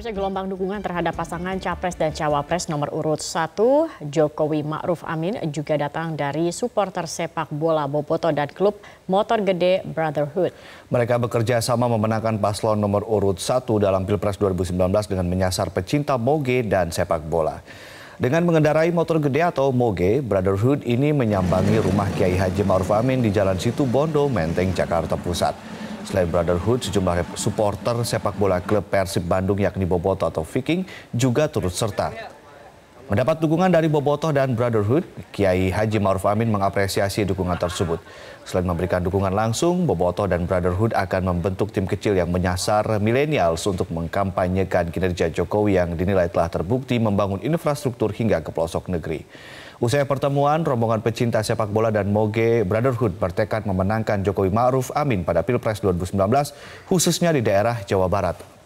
Bisa gelombang dukungan terhadap pasangan Capres dan Cawapres nomor urut 1, Jokowi Ma'ruf Amin juga datang dari supporter sepak bola Boboto dan klub Motor Gede Brotherhood. Mereka bekerja sama memenangkan paslon nomor urut 1 dalam Pilpres 2019 dengan menyasar pecinta moge dan sepak bola. Dengan mengendarai motor gede atau moge, Brotherhood ini menyambangi rumah Kiai Haji Ma'ruf Amin di Jalan Situ Bondo, Menteng, Jakarta Pusat. Selain Brotherhood, sejumlah supporter sepak bola klub Persib Bandung yakni Boboto atau Viking juga turut serta. Mendapat dukungan dari Bobotoh dan Brotherhood, Kiai Haji Maruf Amin mengapresiasi dukungan tersebut. Selain memberikan dukungan langsung, Bobotoh dan Brotherhood akan membentuk tim kecil yang menyasar milenials untuk mengkampanyekan kinerja Jokowi yang dinilai telah terbukti membangun infrastruktur hingga ke pelosok negeri. Usai pertemuan, rombongan pecinta sepak bola dan Moge Brotherhood bertekad memenangkan Jokowi Ma'ruf Amin pada Pilpres 2019, khususnya di daerah Jawa Barat.